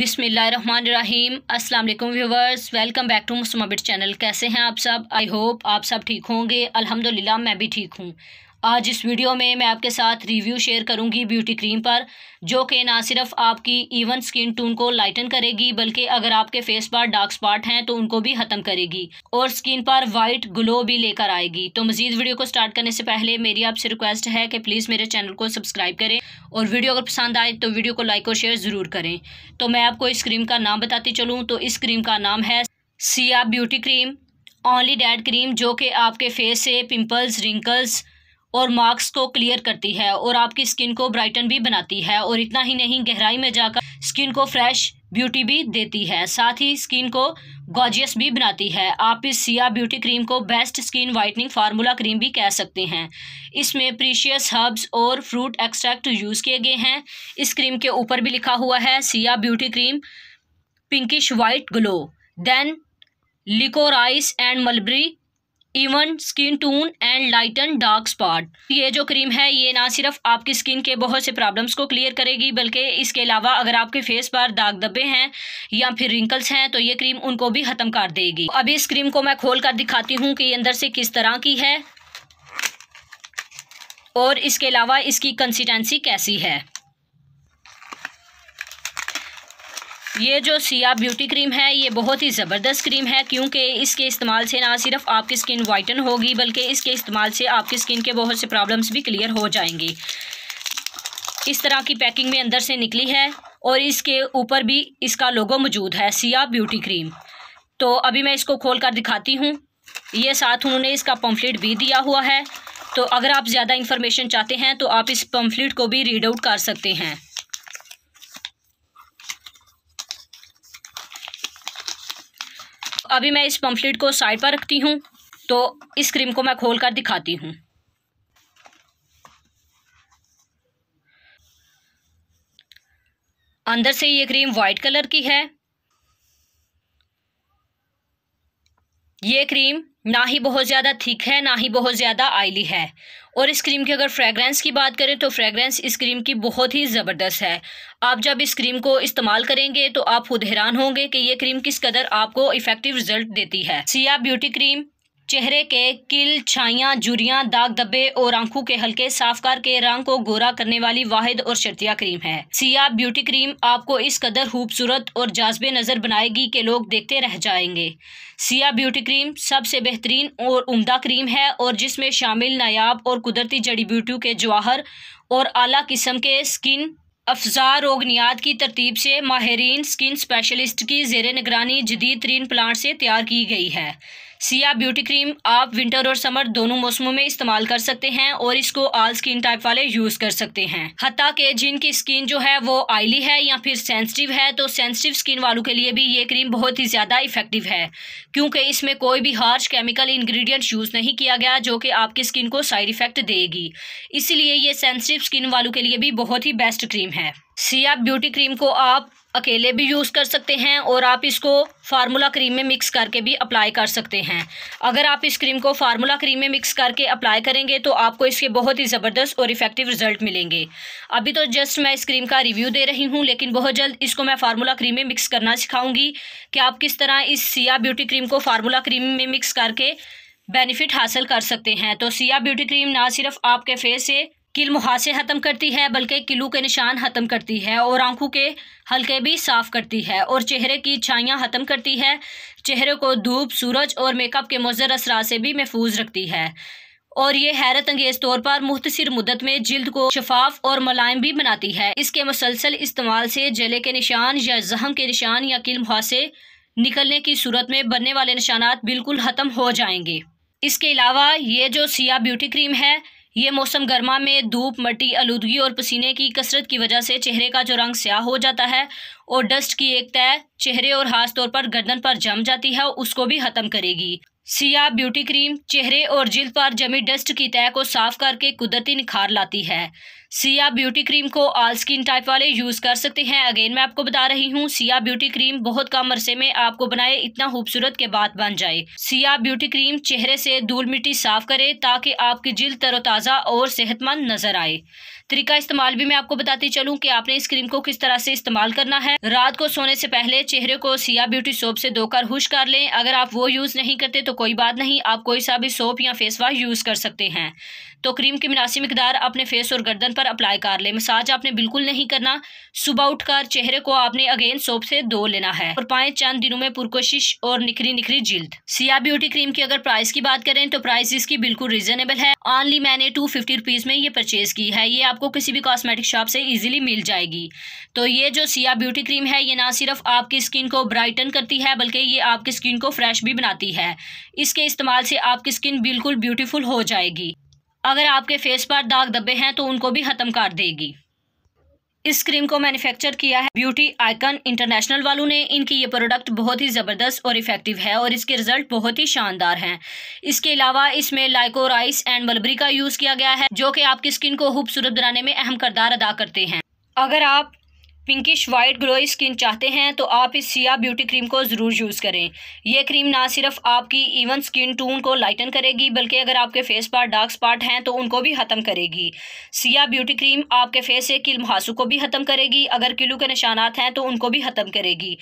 बिसमीम असलम viewers welcome back to bit channel कैसे हैं आप सब आई होप आप सब ठीक होंगे अल्हम्दुलिल्लाह मैं भी ठीक हूँ आज इस वीडियो में मैं आपके साथ रिव्यू शेयर करूंगी ब्यूटी क्रीम पर जो कि ना सिर्फ आपकी इवन स्किन टोन को लाइटन करेगी बल्कि अगर आपके फेस पर डार्क स्पॉट हैं तो उनको भी ख़त्म करेगी और स्किन पर वाइट ग्लो भी लेकर आएगी तो मजीद वीडियो को स्टार्ट करने से पहले मेरी आपसे रिक्वेस्ट है कि प्लीज़ मेरे चैनल को सब्सक्राइब करें और वीडियो अगर पसंद आए तो वीडियो को लाइक और शेयर ज़रूर करें तो मैं आपको इस क्रीम का नाम बताती चलूँ तो इस क्रीम का नाम है Siya beauty cream only dad cream जो कि आपके फेस से पिम्पल्स रिंकल्स और मार्क्स को क्लियर करती है और आपकी स्किन को ब्राइटन भी बनाती है और इतना ही नहीं गहराई में जाकर स्किन को फ्रेश ब्यूटी भी देती है साथ ही स्किन को गॉजियस भी बनाती है आप इस सिया ब्यूटी क्रीम को best skin whitening formula cream भी कह सकते हैं इसमें प्रीशियस हर्ब्स और फ्रूट एक्सट्रैक्ट यूज़ किए गए हैं इस क्रीम के ऊपर भी लिखा हुआ है Siya beauty cream pinkish white glow then licorice and mulberry even skin tone and lighten dark spot ये जो क्रीम है ये ना सिर्फ आपकी स्किन के बहुत से प्रॉब्लम्स को क्लियर करेगी बल्कि इसके अलावा अगर आपके फेस पर दाग दबे हैं या फिर रिंकल्स हैं तो ये क्रीम उनको भी ख़त्म कर देगी अभी इस क्रीम को मैं खोल कर दिखाती हूँ कि अंदर से किस तरह की है और इसके अलावा इसकी कंसिस्टेंसी कैसी है ये जो सिया ब्यूटी क्रीम है ये बहुत ही ज़बरदस्त क्रीम है क्योंकि इसके इस्तेमाल से ना सिर्फ आपकी स्किन वाइटन होगी बल्कि इसके इस्तेमाल से आपकी स्किन के बहुत से प्रॉब्लम्स भी क्लियर हो जाएंगी इस तरह की पैकिंग में अंदर से निकली है और इसके ऊपर भी इसका लोगो मौजूद है सिया ब्यूटी क्रीम तो अभी मैं इसको खोल कर दिखाती हूँ ये साथ उन्होंने इसका पम्फलेट भी दिया हुआ है तो अगर आप ज़्यादा इन्फॉर्मेशन चाहते हैं तो आप इस पम्फलेट को भी रीड आउट कर सकते हैं अभी मैं इस पम्फलेट को साइड पर रखती हूँ तो इस क्रीम को मैं खोल कर दिखाती हूँ अंदर से ये क्रीम वाइट कलर की है ये क्रीम ना ही बहुत ज़्यादा थिक है ना ही बहुत ज़्यादा आयली है और इस क्रीम की अगर फ्रेगरेंस की बात करें तो फ्रेगरेंस इस क्रीम की बहुत ही ज़बरदस्त है आप जब इस क्रीम को इस्तेमाल करेंगे तो आप खुद हैरान होंगे कि ये क्रीम किस कदर आपको इफ़ेक्टिव रिजल्ट देती है सिया ब्यूटी क्रीम चेहरे के किल छाइयाँ जुरियाँ दाग दबे और आंखों के हल्के साफ कार के रंग को गोरा करने वाली वाहिद और शर्तिया क्रीम है सिया ब्यूटी क्रीम आपको इस कदर खूबसूरत और जाजबे नज़र बनाएगी कि लोग देखते रह जाएंगे सिया ब्यूटी क्रीम सबसे बेहतरीन और उमदा क्रीम है और जिसमें शामिल नायाब और कुदरती जड़ी बूटियों के जवाहर और आला किस्म के स्किन अफजा रोगनियात की तरतीब से माहरीन स्किन स्पेशलिस्ट की जेर निगरानी जदीद तरीन प्लांट से तैयार की गई है सिया ब्यूटी क्रीम आप विंटर और समर दोनों मौसमों में इस्तेमाल कर सकते हैं और इसको ऑल स्किन टाइप वाले यूज कर सकते हैं हत्या के जिनकी स्किन जो है वो ऑयली है या फिर सेंसिटिव है तो सेंसिटिव स्किन वालों के लिए भी ये क्रीम बहुत ही ज़्यादा इफेक्टिव है क्योंकि इसमें कोई भी हार्श केमिकल इंग्रेडिएंट यूज़ नहीं किया गया जो कि आपकी स्किन को साइड इफेक्ट देगी इसीलिए ये सेंसिटिव स्किन वालों के लिए भी बहुत ही बेस्ट क्रीम है सिया ब्यूटी क्रीम को आप अकेले भी यूज़ कर सकते हैं और आप इसको फार्मूला क्रीम में मिक्स करके भी अप्लाई कर सकते हैं अगर आप इस क्रीम को फार्मूला क्रीम में मिक्स करके अप्लाई करेंगे तो आपको इसके बहुत ही ज़बरदस्त और इफेक्टिव रिजल्ट मिलेंगे अभी तो जस्ट मैं इस क्रीम का रिव्यू दे रही हूँ लेकिन बहुत जल्द इसको मैं फार्मूला क्रीम में मिक्स करना सिखाऊंगी कि आप किस तरह इस सिया ब्यूटी क्रीम को फार्मूला क्रीम में मिक्स करके बेनिफिट हासिल कर सकते हैं तो सिया ब्यूटी क्रीम ना सिर्फ आपके फेस से किल मुहासे ख़त्म करती है बल्कि किलू के निशान ख़त्म करती है और आंखों के हल्के भी साफ़ करती है और चेहरे की छाइयाँ ख़त्म करती है चेहरे को धूप सूरज और मेकअप के मज़र असरा से भी महफूज रखती है और ये हैरत अंगेज तौर पर मुख्तर मुदत में जल्द को शफाफ और मुलायम भी बनाती है इसके मुसलसल इस्तेमाल से जले के निशान या जहम के निशान या किल मुहासे निकलने की सूरत में बनने वाले निशानात बिल्कुल ख़त्म हो जाएंगे इसके अलावा ये जो सिया ब्यूटी क्रीम है ये मौसम गर्मा में धूप मट्टी आलूदगी और पसीने की कसरत की वजह से चेहरे का जो रंग स्याह हो जाता है और डस्ट की एक तय चेहरे और खास तौर पर गर्दन पर जम जाती है उसको भी ख़त्म करेगी सिया ब्यूटी क्रीम चेहरे और जिल्द पर जमी डस्ट की तय को साफ करके कुदरती निखार लाती है सिया ब्यूटी क्रीम को ऑल स्किन टाइप वाले यूज़ कर सकते हैं अगेन मैं आपको बता रही हूँ सिया ब्यूटी क्रीम बहुत कम अरसे में आपको बनाए इतना खूबसूरत के बाद बन जाए सिया ब्यूटी क्रीम चेहरे से धूल मिट्टी साफ करे ताकि आपकी जिल्द तरोताज़ा और सेहतमंद नजर आए तरीका इस्तेमाल भी मैं आपको बताती चलूँ कि आपने इस क्रीम को किस तरह से इस्तेमाल करना है रात को सोने से पहले चेहरे को सिया ब्यूटी सोप से धोकर हुश कर लें अगर आप वो यूज़ नहीं करते तो कोई बात नहीं आप कोई सा भी सोप या फेस वाश यूज़ कर सकते हैं तो क्रीम की मुनासिब मकदार अपने फेस और गर्दन पर अप्लाई कर ले मसाज आपने बिल्कुल नहीं करना सुबह उठकर चेहरे को आपने अगेन सोप से धो लेना है और पाए चंद दिनों में पुरकोशिश और निखरी निखरी जिल्द सिया ब्यूटी क्रीम की अगर प्राइस की बात करें तो प्राइस इसकी बिल्कुल रिजनेबल है ऑनली मैंने टू फिफ्टी रुपीज़ में ये परचेज़ की है ये आपको किसी भी कॉस्मेटिक शॉप से ईजिली मिल जाएगी तो ये जो सिया ब्यूटी क्रीम है ये ना सिर्फ आपकी स्किन को ब्राइटन करती है बल्कि ये आपकी स्किन को फ्रेश भी बनाती है इसके इस्तेमाल से आपकी स्किन बिल्कुल ब्यूटीफुल हो जाएगी अगर आपके फेस पर दाग दबे हैं तो उनको भी ख़त्म कर देगी इस क्रीम को मैन्युफैक्चर किया है ब्यूटी आइकन इंटरनेशनल वालों ने इनकी ये प्रोडक्ट बहुत ही ज़बरदस्त और इफ़ेक्टिव है और इसके रिजल्ट बहुत ही शानदार हैं इसके अलावा इसमें लाइकोराइस एंड मलबरी का यूज़ किया गया है जो कि आपकी स्किन को खूबसूरत बनाने में अहम करदार अदा करते हैं अगर आप पिंकिश वाइट ग्लोई स्किन चाहते हैं तो आप इस सिया ब्यूटी क्रीम को ज़रूर यूज़ करें यह क्रीम ना सिर्फ आपकी इवन स्किन टून को लाइटन करेगी बल्कि अगर आपके फेस पर डार्क स्पॉट हैं तो उनको भी ख़त्म करेगी सिया ब्यूटी क्रीम आपके फेस से किल महासू को भी ख़त्म करेगी अगर किलू के निशानात हैं तो उनको भी ख़त्म करेगी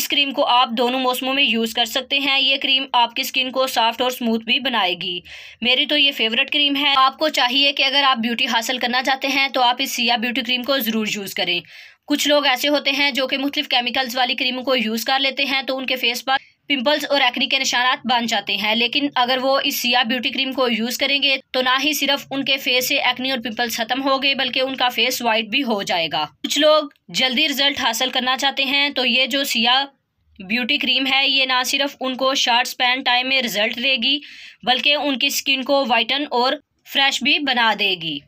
इस क्रीम को आप दोनों मौसमों में यूज़ कर सकते हैं ये क्रीम आपकी स्किन को सॉफ्ट और स्मूथ भी बनाएगी मेरी तो ये फेवरेट क्रीम है आपको चाहिए कि अगर आप ब्यूटी हासिल करना चाहते हैं तो आप इस सिया ब्यूटी क्रीम को ज़रूर यूज़ करें कुछ लोग ऐसे होते हैं जो कि मुख्तलिफ केमिकल्स वाली क्रीमों को यूज़ कर लेते हैं तो उनके फेस पर पिंपल्स और एक्नी के निशानात बन जाते हैं लेकिन अगर वो इस सिया ब्यूटी क्रीम को यूज़ करेंगे तो ना ही सिर्फ उनके फेस से एक्नी और पिंपल्स खत्म हो गए बल्कि उनका फेस वाइट भी हो जाएगा कुछ लोग जल्दी रिजल्ट हासिल करना चाहते हैं तो ये जो सिया ब्यूटी क्रीम है ये ना सिर्फ उनको शार्ट स्पैन टाइम में रिजल्ट देगी बल्कि उनकी स्किन को वाइटन और फ्रेश भी बना देगी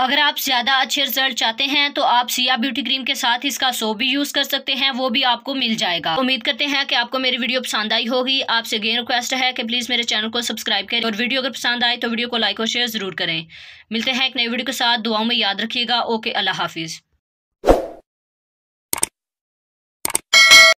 अगर आप ज़्यादा अच्छे रिजल्ट चाहते हैं तो आप सिया ब्यूटी क्रीम के साथ इसका सो भी यूज़ कर सकते हैं वो भी आपको मिल जाएगा उम्मीद करते हैं कि आपको मेरी वीडियो पसंद आई होगी आपसे अगेन रिक्वेस्ट है कि प्लीज़ मेरे चैनल को सब्सक्राइब करें और वीडियो अगर पसंद आए तो वीडियो को लाइक और शेयर ज़रूर करें मिलते हैं एक नई वीडियो के साथ दुआओं में याद रखिएगा ओके अल्लाह हाफिज़